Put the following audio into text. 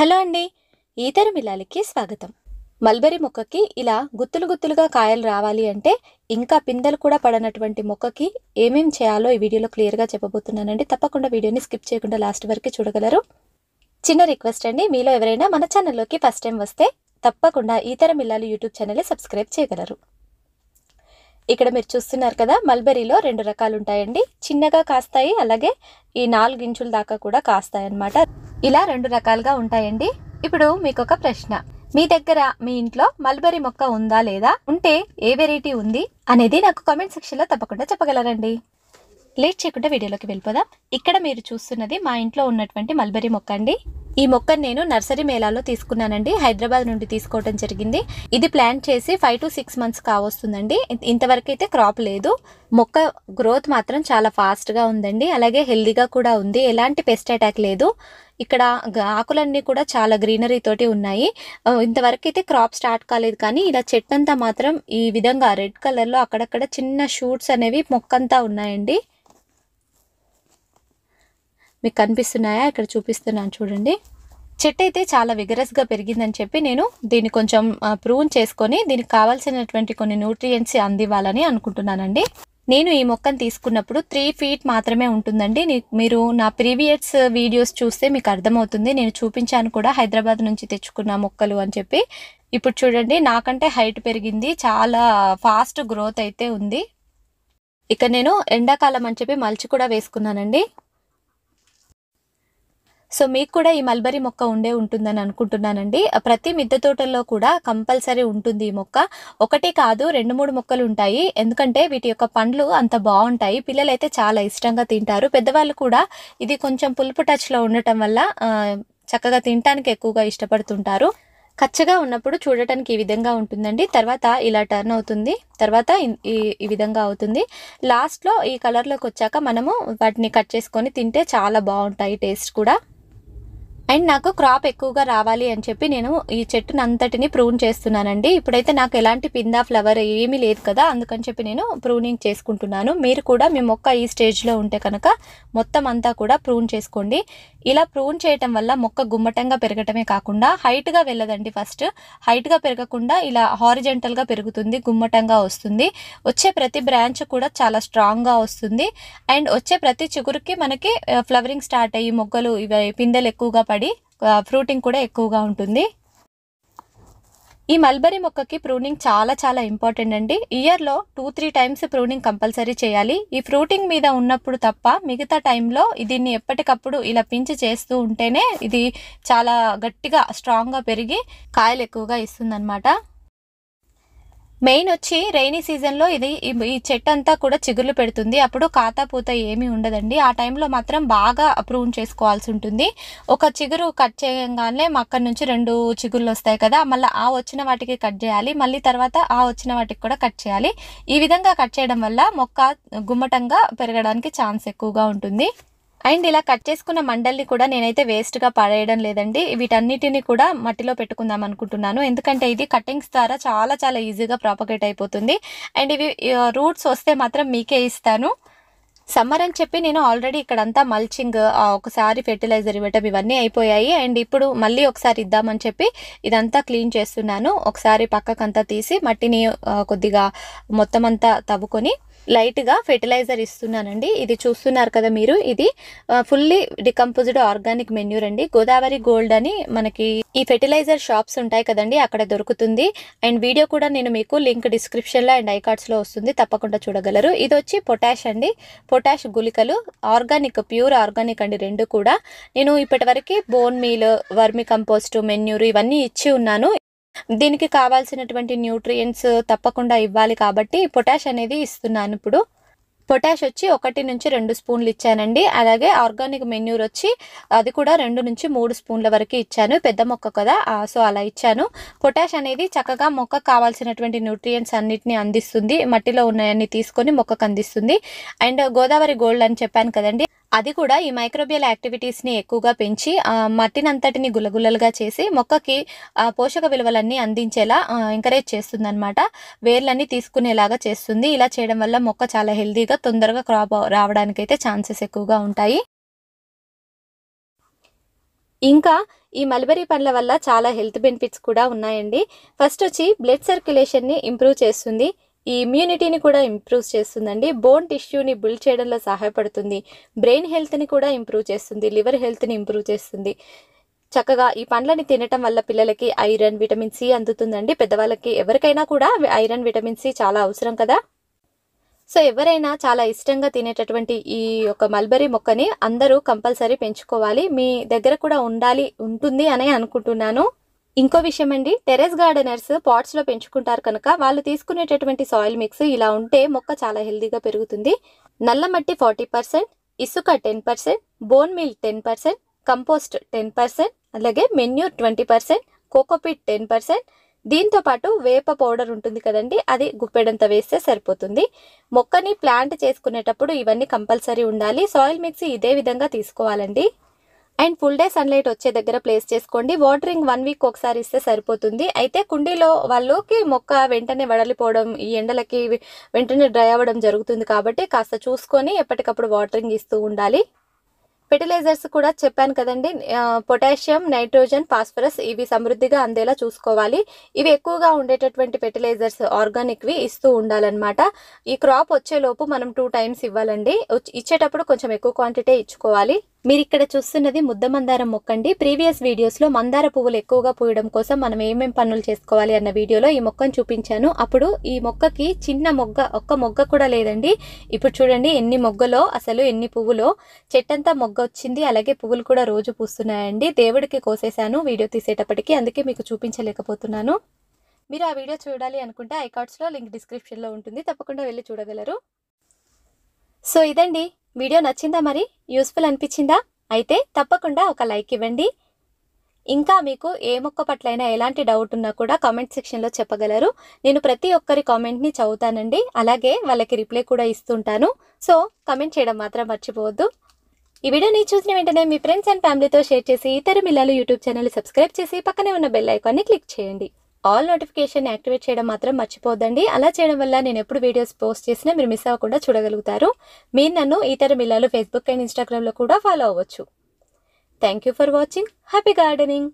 hello అండి ఈతరు మిలాలికి స్వాగతం mulberry మొక్కకి ఇలా గుత్తులు గుత్తులుగా కాయలు రావాలి అంటే ఇంకా పిందెలు కూడా పడనటువంటి మొక్కకి ఏమేం చేయాలో ఈ వీడియోలో క్లియర్గా చెప్పబోతున్నానండి తప్పకుండా వీడియోని స్కిప్ చేయకుండా లాస్ట్ వరకు చూడగలరు చిన్న రిక్వెస్ట్ అండి మీలో ఎవరైనా మన ఛానల్లోకి ఫస్ట్ టైం వస్తే తప్పకుండా ఈతర మిల్లాలు యూట్యూబ్ ఛానల్ని సబ్స్క్రైబ్ చేయగలరు ఇక్కడ మీరు చూస్తున్నారు కదా మల్బెరీలో రెండు రకాలు ఉంటాయండి చిన్నగా కాస్తాయి అలాగే ఈ నాలుగు ఇంచుల దాకా కూడా కాస్తాయి అన్నమాట ఇలా రెండు రకాలుగా ఉంటాయండి ఇప్పుడు మీకు ఒక ప్రశ్న మీ దగ్గర మీ ఇంట్లో మల్బరీ మొక్క ఉందా లేదా ఉంటే ఏ వెరైటీ ఉంది అనేది నాకు కామెంట్ సెక్షన్లో తప్పకుండా చెప్పగలరండి లేట్ చేయకుండా వీడియోలోకి వెళ్ళిపోదాం ఇక్కడ మీరు చూస్తున్నది మా ఇంట్లో ఉన్నటువంటి మల్బరీ మొక్క అండి ఈ మొక్కను నేను నర్సరీ మేళాలో తీసుకున్నానండి హైదరాబాద్ నుండి తీసుకోవడం జరిగింది ఇది ప్లాంట్ చేసి ఫైవ్ టు సిక్స్ మంత్స్ కావస్తుందండి ఇంతవరకు అయితే క్రాప్ లేదు మొక్క గ్రోత్ మాత్రం చాలా ఫాస్ట్గా ఉందండి అలాగే హెల్దీగా కూడా ఉంది ఎలాంటి పెస్ట్ అటాక్ లేదు ఇక్కడ ఆకులన్నీ కూడా చాలా గ్రీనరీ తోటి ఉన్నాయి ఇంతవరకు అయితే క్రాప్ స్టార్ట్ కాలేదు కానీ ఇలా చెట్టంతా మాత్రం ఈ విధంగా రెడ్ కలర్లో అక్కడక్కడ చిన్న షూట్స్ అనేవి మొక్కంతా ఉన్నాయండి మీకు కనిపిస్తున్నాయా ఇక్కడ చూపిస్తున్నాను చూడండి చెట్టు అయితే చాలా విగరస్గా పెరిగిందని చెప్పి నేను దీన్ని కొంచెం ప్రూన్ చేసుకొని దీనికి కావాల్సినటువంటి కొన్ని న్యూట్రియంట్స్ అందివ్వాలని అనుకుంటున్నానండి నేను ఈ మొక్కను తీసుకున్నప్పుడు త్రీ ఫీట్ మాత్రమే ఉంటుందండి మీరు నా ప్రీవియస్ వీడియోస్ చూస్తే మీకు అర్థమవుతుంది నేను చూపించాను కూడా హైదరాబాద్ నుంచి తెచ్చుకున్న మొక్కలు అని చెప్పి ఇప్పుడు చూడండి నాకంటే హైట్ పెరిగింది చాలా ఫాస్ట్ గ్రోత్ అయితే ఉంది ఇక నేను ఎండాకాలం అని చెప్పి మల్చి కూడా వేసుకున్నానండి సో మీకు కూడా ఈ మల్బరీ మొక్క ఉండే ఉంటుందని అనుకుంటున్నానండి ప్రతి మిద్దె తోటల్లో కూడా కంపల్సరీ ఉంటుంది ఈ మొక్క ఒకటి కాదు రెండు మూడు మొక్కలు ఉంటాయి ఎందుకంటే వీటి యొక్క పండ్లు అంత బాగుంటాయి పిల్లలైతే చాలా ఇష్టంగా తింటారు పెద్దవాళ్ళు కూడా ఇది కొంచెం పులుపు టచ్లో ఉండటం వల్ల చక్కగా తినటానికి ఎక్కువగా ఇష్టపడుతుంటారు కచ్చగా ఉన్నప్పుడు చూడటానికి ఈ విధంగా ఉంటుందండి తర్వాత ఇలా టర్న్ అవుతుంది తర్వాత ఈ ఈ విధంగా అవుతుంది లాస్ట్లో ఈ కలర్లోకి వచ్చాక మనము వాటిని కట్ చేసుకొని తింటే చాలా బాగుంటాయి టేస్ట్ కూడా అండ్ నాకు క్రాప్ ఎక్కువగా రావాలి అని చెప్పి నేను ఈ చెట్టును అంతటిని ప్రూన్ చేస్తున్నానండి ఇప్పుడైతే నాకు ఎలాంటి పిందా ఫ్లవర్ ఏమీ లేదు కదా అందుకని చెప్పి నేను ప్రూనింగ్ చేసుకుంటున్నాను మీరు కూడా మీ మొక్క ఈ స్టేజ్లో ఉంటే కనుక మొత్తం అంతా కూడా ప్రూన్ చేసుకోండి ఇలా ప్రూన్ చేయటం వల్ల మొక్క గుమ్మటంగా పెరగటమే కాకుండా హైట్గా వెళ్ళదండి ఫస్ట్ హైట్గా పెరగకుండా ఇలా హారిజెంటల్గా పెరుగుతుంది గుమ్మటంగా వస్తుంది వచ్చే ప్రతి బ్రాంచ్ కూడా చాలా స్ట్రాంగ్గా వస్తుంది అండ్ వచ్చే ప్రతి చిగురుకి మనకి ఫ్లవరింగ్ స్టార్ట్ అయ్యి మొగ్గలు ఇవి పిందెలు ఎక్కువగా పడి ఫ్రూటింగ్ కూడా ఎక్కువగా ఉంటుంది ఈ మల్బరీ మొక్కకి ప్రూనింగ్ చాలా చాలా ఇంపార్టెంట్ అండి ఇయర్లో two three times pruning compulsory చేయాలి ఈ ఫ్రూటింగ్ మీద ఉన్నప్పుడు తప్ప మిగతా టైంలో దీన్ని ఎప్పటికప్పుడు ఇలా పించి చేస్తూ ఉంటేనే ఇది చాలా గట్టిగా స్ట్రాంగ్గా పెరిగి కాయలు ఎక్కువగా ఇస్తుందన్నమాట మెయిన్ వచ్చి రైనీ సీజన్లో ఇది ఈ చెట్టు అంతా కూడా చిగుర్లు పెడుతుంది అప్పుడు ఖాతా పూత ఏమీ ఉండదండి ఆ టైంలో మాత్రం బాగా అప్రూవ్ చేసుకోవాల్సి ఉంటుంది ఒక చిగురు కట్ చేయగానే అక్కడి నుంచి రెండు చిగుర్లు వస్తాయి కదా మళ్ళీ ఆ వచ్చిన వాటికి కట్ చేయాలి మళ్ళీ తర్వాత ఆ వచ్చిన వాటికి కూడా కట్ చేయాలి ఈ విధంగా కట్ చేయడం వల్ల మొక్క గుమ్మటంగా పెరగడానికి ఛాన్స్ ఎక్కువగా ఉంటుంది అండ్ ఇలా కట్ చేసుకున్న మండల్ని కూడా నేనైతే వేస్ట్గా పడేయడం లేదండి వీటన్నిటిని కూడా మట్టిలో పెట్టుకుందాం అనుకుంటున్నాను ఎందుకంటే ఇది కటింగ్స్ ద్వారా చాలా చాలా ఈజీగా ప్రాపగేట్ అయిపోతుంది అండ్ ఇవి రూట్స్ వస్తే మాత్రం మీకే ఇస్తాను సమ్మర్ అని చెప్పి నేను ఆల్రెడీ ఇక్కడంతా మల్చింగ్ ఒకసారి ఫెర్టిలైజర్ ఇవ్వటం ఇవన్నీ అయిపోయాయి అండ్ ఇప్పుడు మళ్ళీ ఒకసారి ఇద్దామని చెప్పి ఇదంతా క్లీన్ చేస్తున్నాను ఒకసారి పక్కకంతా తీసి మట్టిని కొద్దిగా మొత్తం అంతా తవ్వుకొని లైట్గా ఫెర్టిలైజర్ ఇస్తున్నానండి ఇది చూస్తున్నారు కదా మీరు ఇది ఫుల్లీ డికంపోజ్డ్ ఆర్గానిక్ మెన్యూర్ అండి గోదావరి గోల్డ్ అని మనకి ఈ ఫెర్టిలైజర్ షాప్స్ ఉంటాయి కదండి అక్కడ దొరుకుతుంది అండ్ వీడియో కూడా నేను మీకు లింక్ డిస్క్రిప్షన్లో అండ్ ఐకార్డ్స్లో వస్తుంది తప్పకుండా చూడగలరు ఇది వచ్చి పొటాష్ అండి పొటాష్ గులికలు ఆర్గానిక్ ప్యూర్ ఆర్గానిక్ అండి రెండు కూడా నేను ఇప్పటివరకు bone meal vermicompost manure ఇవన్నీ ఇచ్చి ఉన్నాను దీనికి కావాల్సినటువంటి న్యూట్రియంట్స్ తప్పకుండా ఇవ్వాలి కాబట్టి పొటాష్ అనేది ఇస్తున్నాను ఇప్పుడు పొటాష్ వచ్చి ఒకటి నుంచి రెండు స్పూన్లు ఇచ్చానండి అలాగే ఆర్గానిక్ మెన్యూర్ వచ్చి అది కూడా రెండు నుంచి మూడు స్పూన్ల వరకు ఇచ్చాను పెద్ద మొక్క కదా సో అలా ఇచ్చాను పొటాష్ అనేది చక్కగా మొక్క కావాల్సినటువంటి న్యూట్రియంట్స్ అన్నిటిని అందిస్తుంది మట్టిలో ఉన్నాయన్ని తీసుకొని మొక్కకు అందిస్తుంది అండ్ గోదావరి గోల్డ్ అని చెప్పాను కదండి అది కూడా ఈ మైక్రోబియల్ యాక్టివిటీస్ని ఎక్కువగా పెంచి మట్టినంతటిని గులగులలుగా చేసి మొక్కకి పోషక విలువలన్నీ అందించేలా ఎంకరేజ్ చేస్తుందన్నమాట వేర్లన్నీ తీసుకునేలాగా చేస్తుంది ఇలా చేయడం వల్ల మొక్క చాలా హెల్దీగా తొందరగా క్రాప్ రావడానికైతే ఛాన్సెస్ ఎక్కువగా ఉంటాయి ఇంకా ఈ మల్బరీ పండ్ల వల్ల చాలా హెల్త్ బెనిఫిట్స్ కూడా ఉన్నాయండి ఫస్ట్ వచ్చి బ్లడ్ సర్క్యులేషన్ని ఇంప్రూవ్ చేస్తుంది ఈ ఇమ్యూనిటీని కూడా ఇంప్రూవ్ చేస్తుందండి బోన్ టిష్యూని బిల్డ్ చేయడంలో సహాయపడుతుంది బ్రెయిన్ హెల్త్ని కూడా ఇంప్రూవ్ చేస్తుంది లివర్ హెల్త్ని ఇంప్రూవ్ చేస్తుంది చక్కగా ఈ పండ్లని తినటం వల్ల పిల్లలకి ఐరన్ విటమిన్ సి అందుతుందండి పెద్దవాళ్ళకి ఎవరికైనా కూడా ఐరన్ విటమిన్ సి చాలా అవసరం కదా సో ఎవరైనా చాలా ఇష్టంగా తినేటటువంటి ఈ యొక్క మల్బరీ మొక్కని అందరూ కంపల్సరీ పెంచుకోవాలి మీ దగ్గర కూడా ఉండాలి ఉంటుంది అని అనుకుంటున్నాను ఇంకో విషయం అండి టెరెస్ గార్డెనర్స్ లో పెంచుకుంటారు కనుక వాళ్ళు తీసుకునేటటువంటి సాయిల్ మిక్స్ ఇలా ఉంటే మొక్క చాలా హెల్దీగా పెరుగుతుంది నల్ల మట్టి ఫార్టీ పర్సెంట్ ఇసుక ten percent bone meal ten percent compost ten percent అలాగే manure twenty percent cocopeat ten percent దీంతో పాటు వేప పౌడర్ ఉంటుంది కదండి అది గుప్పెడంత వేస్తే సరిపోతుంది మొక్కని ప్లాంట్ చేసుకునేటప్పుడు ఇవన్నీ కంపల్సరీ ఉండాలి సాయిల్ మిక్స్ ఇదే విధంగా తీసుకోవాలండి అండ్ ఫుల్ డే సన్లైట్ వచ్చే దగ్గర ప్లేస్ చేసుకోండి వాటరింగ్ వన్ వీక్ ఒకసారి ఇస్తే సరిపోతుంది అయితే కుండీలో వాళ్ళకి మొక్క వెంటనే వడలిపోవడం ఈ ఎండలకి వెంటనే డ్రై అవ్వడం జరుగుతుంది కాబట్టి కాస్త చూసుకొని ఎప్పటికప్పుడు వాటరింగ్ ఇస్తూ ఉండాలి ఫెర్టిలైజర్స్ కూడా చెప్పాను కదండి పొటాషియం నైట్రోజన్ ఫాస్ఫరస్ ఇవి సమృద్ధిగా అందేలా చూసుకోవాలి ఇవి ఎక్కువగా ఉండేటటువంటి ఫెర్టిలైజర్స్ ఆర్గానిక్వి ఇస్తూ ఉండాలన్నమాట ఈ క్రాప్ వచ్చేలోపు మనం టూ టైమ్స్ ఇవ్వాలండి ఇచ్చేటప్పుడు కొంచెం ఎక్కువ క్వాంటిటీ ఇచ్చుకోవాలి మీరు ఇక్కడ చూస్తున్నది ముద్ద మందారం మొక్క అండి ప్రీవియస్ వీడియోస్లో మందార పువ్వులు ఎక్కువగా పూయడం కోసం మనం ఏమేం పనులు చేసుకోవాలి అన్న వీడియోలో ఈ మొక్కను చూపించాను అప్పుడు ఈ మొక్కకి చిన్న మొగ్గ ఒక్క మొగ్గ కూడా లేదండి ఇప్పుడు చూడండి ఎన్ని మొగ్గలో అసలు ఎన్ని పువ్వులో చెట్టంతా మొగ్గ వచ్చింది అలాగే పువ్వులు కూడా రోజు పూస్తున్నాయండి దేవుడికి కోసేశాను వీడియో తీసేటప్పటికి అందుకే మీకు చూపించలేకపోతున్నాను మీరు ఆ వీడియో చూడాలి అనుకుంటే ఐకార్డ్స్లో లింక్ డిస్క్రిప్షన్లో ఉంటుంది తప్పకుండా వెళ్ళి చూడగలరు సో ఇదండి వీడియో నచ్చిందా మరి యూస్ఫుల్ అనిపించిందా అయితే తప్పకుండా ఒక లైక్ ఇవ్వండి ఇంకా మీకు ఏ మొక్క పట్లైనా ఎలాంటి డౌట్ ఉన్నా కూడా కామెంట్ సెక్షన్లో చెప్పగలరు నేను ప్రతి ఒక్కరి కామెంట్ని చదువుతానండి అలాగే వాళ్ళకి రిప్లై కూడా ఇస్తుంటాను సో కామెంట్ చేయడం మాత్రం మర్చిపోవద్దు ఈ వీడియోని చూసిన వెంటనే మీ ఫ్రెండ్స్ అండ్ ఫ్యామిలీతో షేర్ చేసి ఇతర మిల్లలు యూట్యూబ్ ఛానల్ సబ్స్క్రైబ్ చేసి పక్కనే ఉన్న బెల్ ఐకాన్ని క్లిక్ చేయండి ఆల్ నోటిఫికేషన్ యాక్టివేట్ చేయడం మాత్రం మర్చిపోద్దండి అలా చేయడం వల్ల నేను ఎప్పుడు వీడియోస్ పోస్ట్ చేసినా మీరు మిస్ అవ్వకుండా చూడగలుగుతారు మీరు నన్ను ఇతర మిల్లలు ఫేస్బుక్ అండ్ ఇన్స్టాగ్రామ్లో కూడా ఫాలో అవ్వచ్చు thank you for watching happy gardening